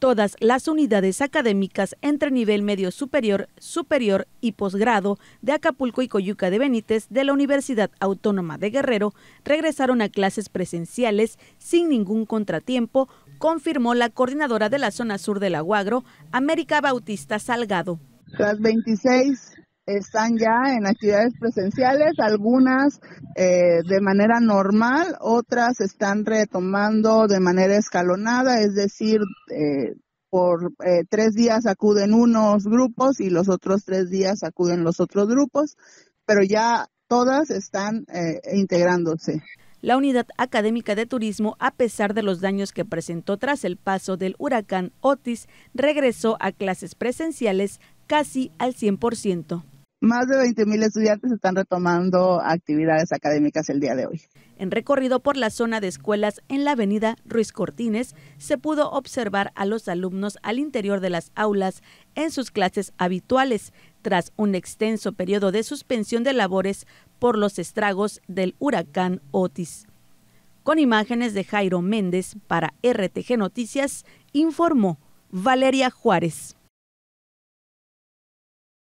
todas las unidades académicas entre nivel medio superior, superior y posgrado de Acapulco y Coyuca de Benítez de la Universidad Autónoma de Guerrero regresaron a clases presenciales sin ningún contratiempo, confirmó la coordinadora de la zona sur del Aguagro, América Bautista Salgado. 26 están ya en actividades presenciales, algunas eh, de manera normal, otras están retomando de manera escalonada, es decir, eh, por eh, tres días acuden unos grupos y los otros tres días acuden los otros grupos, pero ya todas están integrándose. La unidad académica de turismo, a pesar de los daños que presentó tras el paso del huracán Otis, regresó a clases presenciales casi al 100% más de 20.000 estudiantes están retomando actividades académicas el día de hoy. En recorrido por la zona de escuelas en la avenida Ruiz Cortines, se pudo observar a los alumnos al interior de las aulas en sus clases habituales, tras un extenso periodo de suspensión de labores por los estragos del huracán Otis. Con imágenes de Jairo Méndez para RTG Noticias, informó Valeria Juárez.